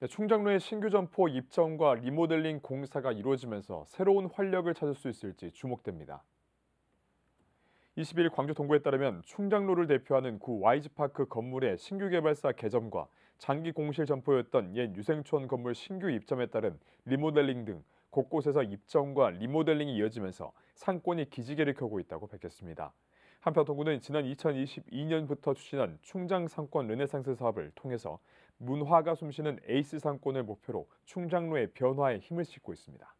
네, 충장로의 신규 점포 입점과 리모델링 공사가 이루어지면서 새로운 활력을 찾을 수 있을지 주목됩니다. 2 1일 광주 동구에 따르면 충장로를 대표하는 구 YG파크 건물의 신규 개발사 개점과 장기 공실 점포였던 옛 유생촌 건물 신규 입점에 따른 리모델링 등 곳곳에서 입점과 리모델링이 이어지면서 상권이 기지개를 켜고 있다고 밝혔습니다. 한편 동구는 지난 2022년부터 추진한 충장 상권 르네상스 사업을 통해서 문화가 숨쉬는 에이스 상권을 목표로 충장로의 변화에 힘을 싣고 있습니다.